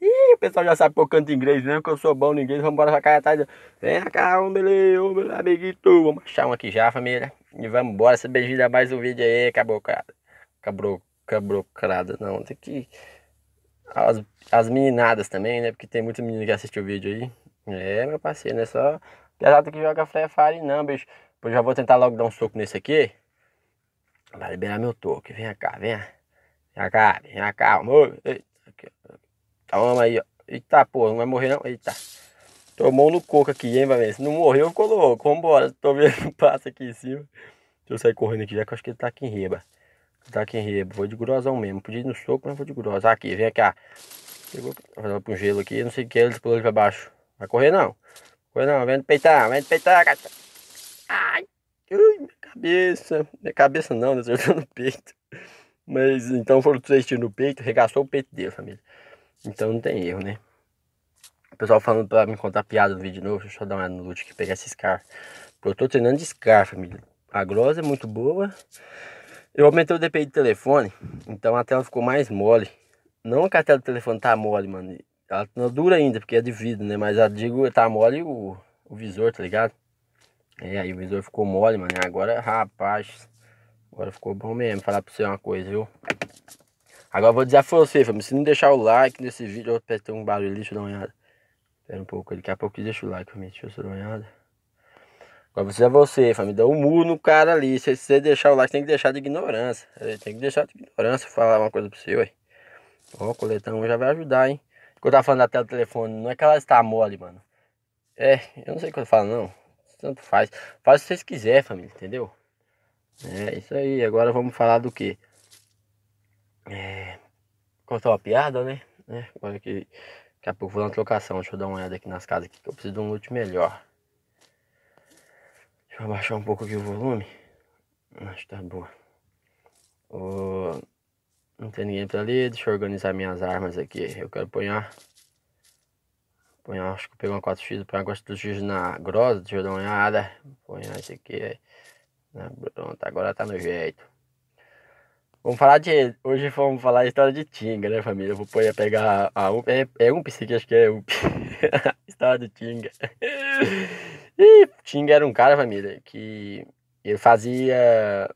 Ih, o pessoal já sabe que eu canto inglês né? que eu sou bom no inglês. Vamos embora pra tá? cá atrás. Vem cá, ombele, ombele, Vamos achar um aqui já, família. E vamos embora. Se a mais um vídeo aí, cabocada. Cabro, cabrocrada, não. Tem que. As, as meninadas também, né? Porque tem muita menina que assiste o vídeo aí. É, meu parceiro, não é só. Pesado que joga Free Fire, não, bicho. Pois já vou tentar logo dar um soco nesse aqui. Vai liberar meu toque. Vem cá, vem. Vem cá, vem cá, move. Toma tá, aí, ó. Eita, porra, não vai morrer não. Eita. Tomou no coco aqui, hein, ver, Se não morreu, ficou louco. Vambora. Tô vendo passa aqui em cima. Deixa eu sair correndo aqui já que eu acho que ele tá aqui em riba. Tá aqui em riba. Vou de grosão mesmo. Podia ir no soco, mas vou de grosa. Aqui, vem cá. Pegou fazer um gelo aqui. Não sei o que. É, ele pulou ele pra baixo. Vai correr não. Correr não. Vem de peitar. Vem de peitar, gata. Ai. Ui, minha cabeça. Minha cabeça não, né? Acertou no peito. Mas então foram três tiros no peito, regaçou o peito dele, família. Então não tem erro, né? O pessoal falando pra me contar piada no vídeo de novo, deixa eu dar uma no loot aqui, pegar esse Scar. Eu tô treinando de Scar, família. A glosa é muito boa. Eu aumentei o DPI do telefone, então a tela ficou mais mole. Não que a tela do telefone tá mole, mano. Ela não dura ainda, porque é de vidro, né? Mas a digo, tá mole o, o visor, tá ligado? É, aí o visor ficou mole, mano. Agora, rapaz, agora ficou bom mesmo. Falar pra você uma coisa, viu? Agora eu vou desafiar você, família. Se não deixar o like nesse vídeo, eu apertei um barulho ali, deixa eu dar uma olhada. Espera um pouco ali, daqui a pouco deixa o like, família. Deixa eu dar uma olhada. Agora você é você, família. Dá um muro no cara ali. Se você deixar o like, tem que deixar de ignorância. É, tem que deixar de ignorância falar uma coisa pra você, ué. Ó, o coletão já vai ajudar, hein? Quando eu tava falando da tela do telefone, não é que ela está mole, mano. É, eu não sei o que eu falo, não tanto faz. Faz o que vocês quiserem, família, entendeu? É isso aí. Agora vamos falar do que? É, contar uma piada, né? É, agora que daqui a pouco vou dar uma trocação. Deixa eu dar uma olhada aqui nas casas aqui, que eu preciso de um loot melhor. Deixa eu abaixar um pouco aqui o volume. Acho que tá boa. não tem ninguém pra ali. Deixa eu organizar minhas armas aqui. Eu quero apanhar. Põe, acho que pegou uma 4x, põe a gosta do giz na grossa, deixa eu dar uma olhada. Põe esse aqui. Né, pronto, agora tá no jeito. Vamos falar de. Hoje vamos falar a história de Tinga, né, família? vou pôr a pegar a UP. É, é UP, sim, acho que é UP. história de Tinga. e Tinga era um cara, família, que ele fazia.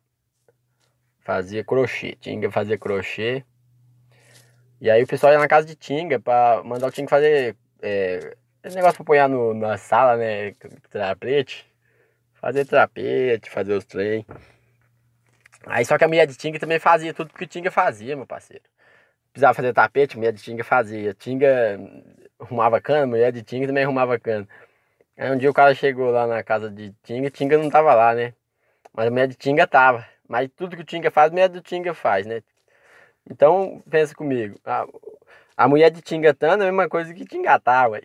Fazia crochê. Tinga fazia crochê. E aí o pessoal ia na casa de Tinga pra mandar o Tinga fazer é, esse é negócio pra apoiar no, na sala, né? Trapete. Fazer trapete, fazer os trem. Aí só que a mulher de Tinga também fazia tudo que o Tinga fazia, meu parceiro. Precisava fazer tapete, a mulher de Tinga fazia. Tinga arrumava cana, mulher de Tinga também arrumava cana. Aí um dia o cara chegou lá na casa de Tinga, Tinga não tava lá, né? Mas a mulher de Tinga tava. Mas tudo que o Tinga faz, a mulher do Tinga faz, né? Então, pensa comigo. Ah, a mulher de Tingatana é a mesma coisa que Tingatá, ué.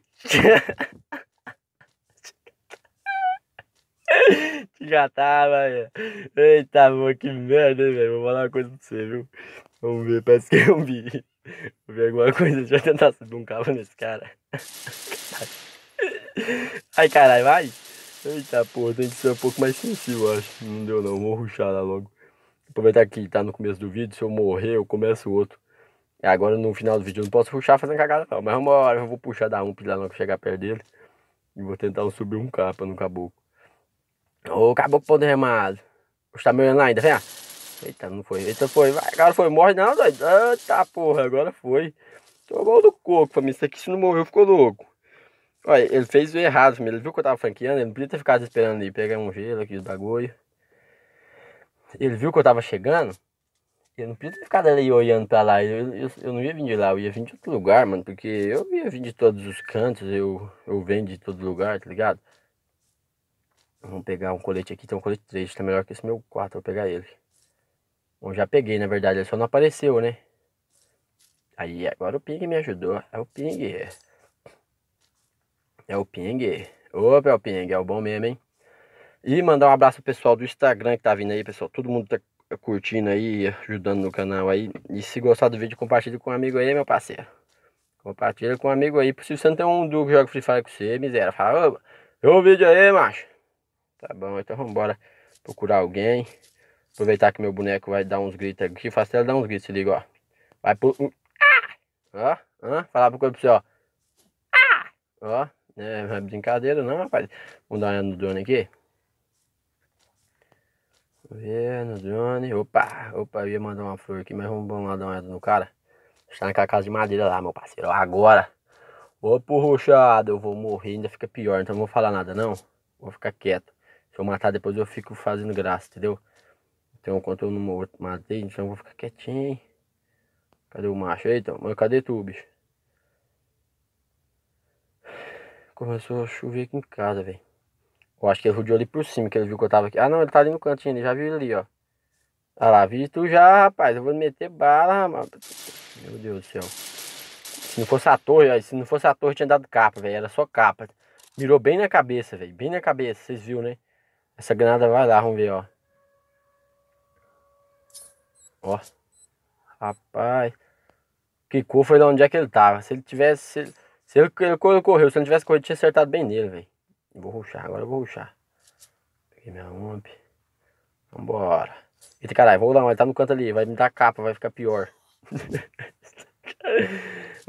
Tingatá, velho. Eita, amor, que merda, velho. Vou falar uma coisa pra você, viu? Vamos ver, parece que eu vi. Vou ver alguma coisa. Deixa eu tentar subir um cabo nesse cara. Ai, caralho, vai. Eita, porra, tem que ser um pouco mais sensível, acho. Não deu, não. Vou ruxar lá logo. Aproveitar que tá no começo do vídeo. Se eu morrer, eu começo outro. Agora no final do vídeo eu não posso puxar fazendo cagada não, mas uma hora eu vou puxar da um lá não chegar perto dele. E vou tentar subir um capa no caboclo. Ô caboclo poder remado. Você tá me olhando ainda, vem? Eita, não foi. Eita, foi. Vai, agora foi. Morre não, doido. Eita porra, agora foi. Tomou do coco, família. Isso aqui se não morreu ficou louco. Olha, ele fez o errado, família. Ele viu que eu tava franqueando. Ele não podia ter ficado esperando ali pegar um gelo aqui os bagulho. Ele viu que eu tava chegando. Eu não preciso ficar ali olhando pra lá. Eu, eu, eu, não ia vir de lá, eu ia vir de outro lugar, mano. Porque eu ia vir de todos os cantos, eu, eu venho de todo lugar, tá ligado? Vamos pegar um colete aqui, tem um colete 3, tá melhor que esse meu 4, vou pegar ele. Bom, já peguei, na verdade, ele só não apareceu, né? Aí, agora o Ping me ajudou. É o Ping. É o Ping. Opa, é o Ping, é o bom mesmo, hein? E mandar um abraço pro pessoal do Instagram que tá vindo aí, pessoal. Todo mundo tá curtindo aí, ajudando no canal aí. E se gostar do vídeo, compartilha com um amigo aí, meu parceiro. Compartilha com um amigo aí. Se você não tem um duo que joga Free Fire com você, miséria, fala, ô, tem um vídeo aí, macho. Tá bom, então vambora procurar alguém. Aproveitar que meu boneco vai dar uns gritos aqui. faz ela dar uns gritos, se liga, ó. Vai pro... Ah! Ó, ó, falar pro coisa pra você, ó. Ah! Ó, né, não é brincadeira não, rapaz. Vamos dar uma olhada no drone aqui. Vê no drone. Opa, opa, eu ia mandar uma flor aqui, mas vamos lá dar uma olhada no cara. Está naquela casa de madeira lá, meu parceiro. Agora. Opa, porruchado, eu vou morrer, ainda fica pior, então não vou falar nada não. Vou ficar quieto. Se eu matar depois eu fico fazendo graça, entendeu? Então enquanto eu não matei, então eu vou ficar quietinho. Cadê o macho aí então? Mas cadê tu, bicho? Começou a chover aqui em casa, velho. Eu acho que ele rodeou ali por cima, que ele viu que eu tava aqui. Ah, não, ele tá ali no cantinho, ele já viu ali, ó. Ah lá, vi tu já, rapaz. Eu vou meter bala, mano. Meu Deus do céu. Se não fosse a torre, ó, se não fosse a torre, tinha dado capa, velho. Era só capa. Mirou bem na cabeça, velho. Bem na cabeça, vocês viram, né? Essa granada vai lá, vamos ver, ó. Ó. Rapaz. Quicou foi lá onde é que ele tava. Se ele tivesse. Se ele, se ele, ele correu, se ele não tivesse corrido, tinha acertado bem nele, velho. Vou ruxar, agora eu vou ruxar. Peguei minha ump. Vambora. Eita, caralho, vou lá, ele tá no canto ali, vai me dar capa, vai ficar pior.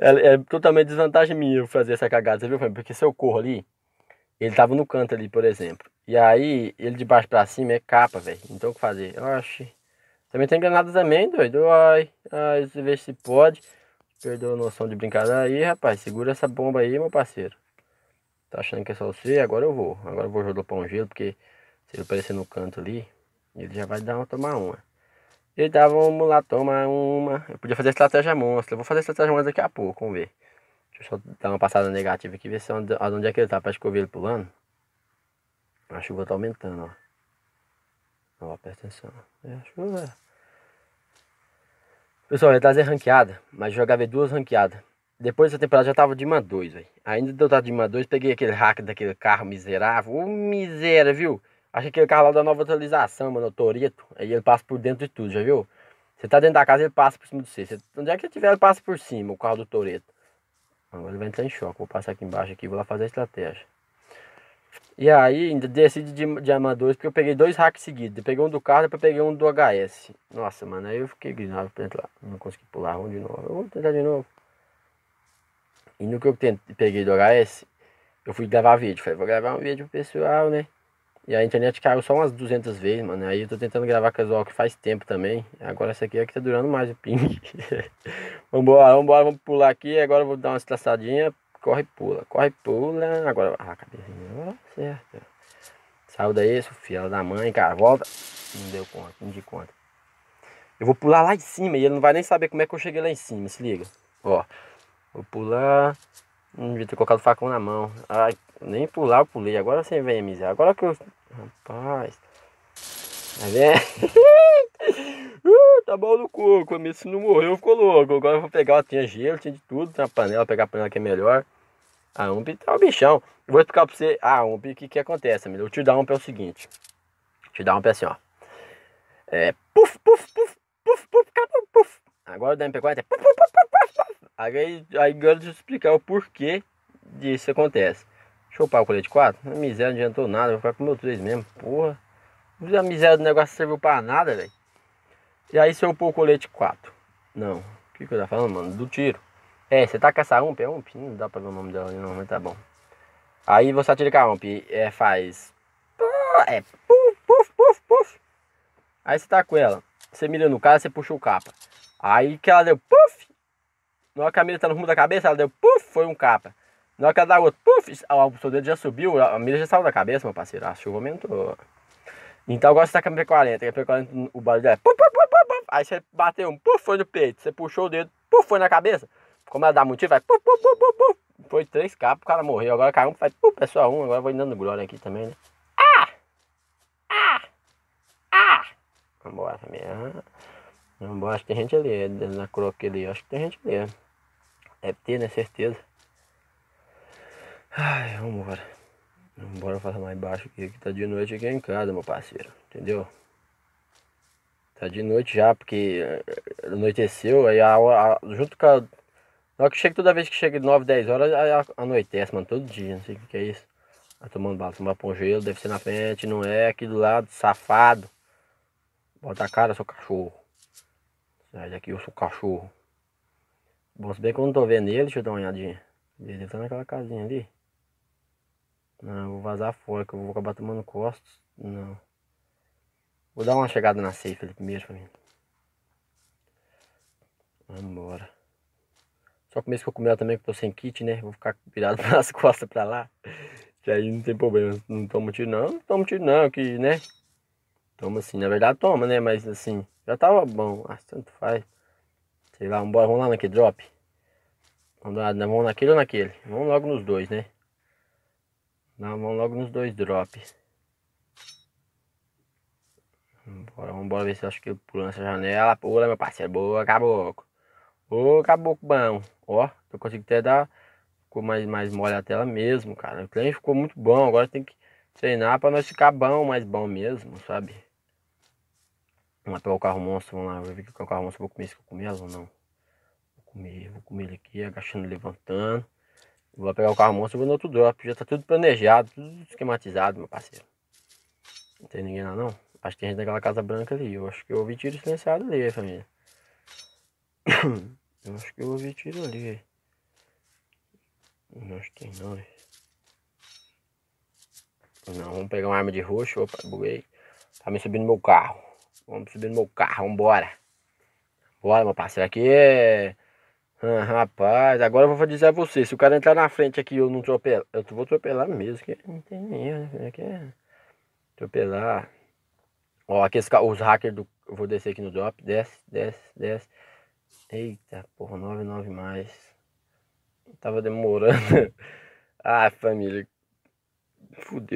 é, é, totalmente desvantagem minha fazer essa cagada, você viu? Porque se eu corro ali, ele tava no canto ali, por exemplo. E aí, ele de baixo pra cima é capa, velho. Então o que fazer? Oxi. Também tem granada também, doido. Ai, ai, vê se pode. Perdeu a noção de brincadeira aí, rapaz. Segura essa bomba aí, meu parceiro. Tá achando que é só você? Agora eu vou. Agora eu vou jogar o pão gelo, porque se ele aparecer no canto ali, ele já vai dar uma tomar uma. Ele dava, tá, vamos lá, tomar uma. Eu podia fazer estratégia monstro. Eu vou fazer estratégia monstro daqui a pouco, vamos ver. Deixa eu só dar uma passada negativa aqui, ver se onde, onde é que ele tá. Parece que eu vi ele pulando. A chuva tá aumentando, ó. Ó, presta atenção. É a chuva. Pessoal, ele trazer tá ranqueada, mas jogava duas ranqueadas. Depois dessa temporada já tava de uma 2, velho. Ainda deu tava de uma 2, peguei aquele hack daquele carro miserável. Ô, miséria, viu? Achei aquele carro lá da nova atualização, mano, o Toreto. Aí ele passa por dentro de tudo, já viu? Você tá dentro da casa, ele passa por cima de você. onde é que ele tiver, ele passa por cima, o carro do Toreto. Agora ele vai entrar em choque. Vou passar aqui embaixo aqui, vou lá fazer a estratégia. E aí, ainda decidi de, de 2, porque eu peguei dois hacks seguidos. Eu peguei um do carro, depois peguei um do HS. Nossa, mano, aí eu fiquei grisado pra entrar. Não consegui pular, vamos de novo. Eu vou tentar de novo. E no que eu peguei do HS, eu fui gravar vídeo. Falei, vou gravar um vídeo pro pessoal, né? E a internet caiu só umas 200 vezes, mano. Aí eu tô tentando gravar casual que faz tempo também. Agora essa aqui é que tá durando mais o ping. vambora, vambora, vamos pular aqui. Agora eu vou dar uma estraçadinha. Corre, pula, corre, pula. Agora, ah, cabecinha, agora certo. Saiu daí, Sofia, da mãe, cara, volta. Não deu conta, não de conta. Eu vou pular lá em cima e ele não vai nem saber como é que eu cheguei lá em cima, se liga. Ó. Vou pular. Não hum, devia ter colocado o facão na mão. Ai, nem pular eu pulei. Agora você vem, miser. Agora que eu. Rapaz. Tá uh, tá bom no coco. Mas se não morreu, ficou louco. Agora eu vou pegar. Ó, tinha gelo, tinha de tudo. uma panela. Pegar a panela que é melhor. A UMP tá o bichão. vou explicar pra você. A UMP, o que que acontece, amigo? Eu te dar um é o seguinte. Te dar um UMP é assim, ó. É. Puf, puf, puf, puf, puf, puf, puf. Agora o da MP40 é. Puf, puf, puf, puf, puf. Aí, aí Gandhi explicar o porquê disso acontece. Chopar o colete 4? Miséria, não adiantou nada, vou ficar com o meu 3 mesmo, porra. A miséria do negócio serviu pra nada, velho. E aí se eu pôr o colete 4? Não. O que, que eu tava falando, mano? Do tiro. É, você tá com essa ump? É ump? Não dá pra ver o nome dela não, mas tá bom. Aí você atira com a ump, é, faz... É, puf, puf, puf, puf. Aí você tá com ela. Você mira no cara, você puxa o capa. Aí que ela deu, puf, na hora que a mira tá no rumo da cabeça, ela deu puf, foi um capa. Na hora que ela dá outro puf, o seu dedo já subiu, a mira já saiu da cabeça, meu parceiro. A chuva aumentou. Então eu gosto da MP40. A MP40, o barulho dela é puf, puf, puf, puf. Aí você bateu um puf, foi no peito. Você puxou o dedo, puf, foi na cabeça. Como ela dá motivo vai puf, puf, puf, puf, puf. Foi três capas, o cara morreu. Agora caiu um, faz puf, é só um. Agora vou dando glória aqui também, né? Ah! Ah! Ah! Vambora também. Ah. Né? Eu acho que tem gente ali, na croque ali. Acho que tem gente ali. Deve ter, né? Certeza. Ai, vambora. Vambora falar mais baixo aqui, que tá de noite aqui em casa, meu parceiro. Entendeu? Tá de noite já, porque eh, anoiteceu, aí a, a, junto com a. Só que chega, toda vez que chega 9, 10 horas, anoitece, mano, todo dia, não sei o que, que é isso. Tá tomando bala, tomar pão gelo, deve ser na frente, não é, aqui do lado, safado. Bota a cara, seu cachorro. Sai daqui, eu sou cachorro. Bom, se bem que eu não tô vendo ele, deixa eu dar uma olhadinha. Ele tá naquela casinha ali. Não, eu vou vazar fora, que eu vou acabar tomando costas Não. Vou dar uma chegada na safe ali primeiro, família. Vamos embora. Só começo que eu comer também, que eu tô sem kit, né? Vou ficar virado as costas pra lá. Que aí não tem problema. Não toma tiro não, não toma tiro não, que, né? Toma assim, na verdade toma, né? Mas assim... Já tava bom, acho que tanto faz. Sei lá, vambora, vamos lá naquele drop. Vamos, lá, mão naquele ou naquele? Vamos logo nos dois, né? Não, vamos logo nos dois drops. Bora, vambora ver se eu acho que eu pulo nessa janela. Pula, meu parceiro. Boa, caboclo. Ô, caboclo bom. Ó, eu consigo até dar. Ficou mais, mais mole a tela mesmo, cara. O cliente ficou muito bom. Agora tem que treinar pra nós ficar bom, mais bom mesmo, sabe? Vamos pegar o carro monstro, vamos lá, vou ver que é o carro monstro, vou comer esse que eu comi ou não. Vou comer, vou comer ele aqui, agachando, levantando. Vou pegar o carro monstro, vou no outro drop, já tá tudo planejado, tudo esquematizado, meu parceiro. Não tem ninguém lá não. Acho que tem gente naquela casa branca ali, eu acho que eu ouvi tiro silenciado ali, família. eu acho que eu ouvi tiro ali. Não acho que tem não, Não, vamos pegar uma arma de roxo, opa, buguei. Tá me subindo meu carro. Vamos subir no meu carro, vambora. Bora, meu parceiro, aqui é... Ah, rapaz, agora eu vou dizer a você, se o cara entrar na frente aqui eu não tropelar, eu vou tropelar mesmo, que não tem nem né? Que é... Tropelar. Ó, aqui esse, os hackers do... Eu vou descer aqui no drop, desce, desce, desce. Eita, porra, 99 mais. Tava demorando. ah, família. Fudeu.